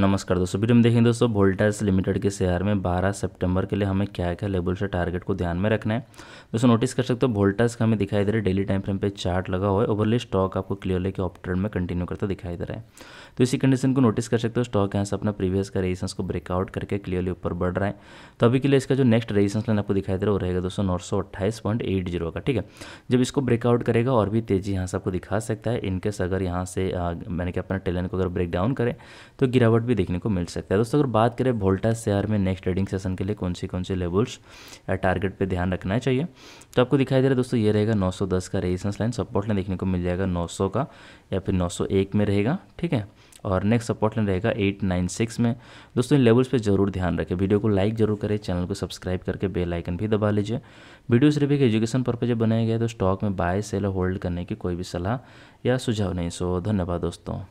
नमस्कार दोस्तों वीडियो में देखेंगे दोस्तों वोल्टास लिमिटेड के शेयर में 12 सितंबर के लिए हमें क्या क्या लेवल से टारगेट को ध्यान में रखना है दोस्तों नोटिस कर सकते हो वोल्टास का हमें दिखाई दे रहा है डेली टाइम फ्रेम पे चार्ट लगा हुआ है ओवरली स्टॉक आपको क्लियरली लेके ऑप ट्रेंड में कंटिन्यू करता दिखाई दे रहा है तो इसी कंडीशन को नोटिस कर सकते हो स्टॉक यहाँ से अपना प्रीवियस का रेजिस्टेंस को ब्रेकआउट करके क्लियरली ऊपर बढ़ रहा है तो अभी के लिए इसका जो नेक्स्ट रेजिस्टेंस लाइन आपको दिखाई दे रहा है वो रहेगा दोस्तों नौ का ठीक है जब इसको ब्रेकआउट करेगा और भी तेजी यहाँ से आपको दिखा सकता है इनकेस अगर यहाँ से मैंने कि अपना टेलेंट को अगर ब्रेक डाउन करें तो गिरावट भी देखने को मिल सकता है दोस्तों अगर बात करें वोल्टा शेयर में नेक्स्ट ट्रेडिंग सेशन के लिए कौन से कौन से लेवल्स या टारगेट पर ध्यान रखना चाहिए तो आपको दिखाई दे रहा है दोस्तों ये रहेगा नौ का रेजिस्टेंस लाइन सपोर्ट लाइन देखने को मिल जाएगा नौ का या फिर नौ में रहेगा ठीक है और नेक्स्ट सपोर्ट लाइन रहेगा 896 में दोस्तों इन लेवल्स पे जरूर ध्यान रखें वीडियो को लाइक जरूर करें चैनल को सब्सक्राइब करके बेल आइकन भी दबा लीजिए वीडियो सिर्फ एक एजुकेशन पर्पज बनाया गया है तो स्टॉक में बाय सेल होल्ड करने की कोई भी सलाह या सुझाव नहीं सो धन्यवाद दोस्तों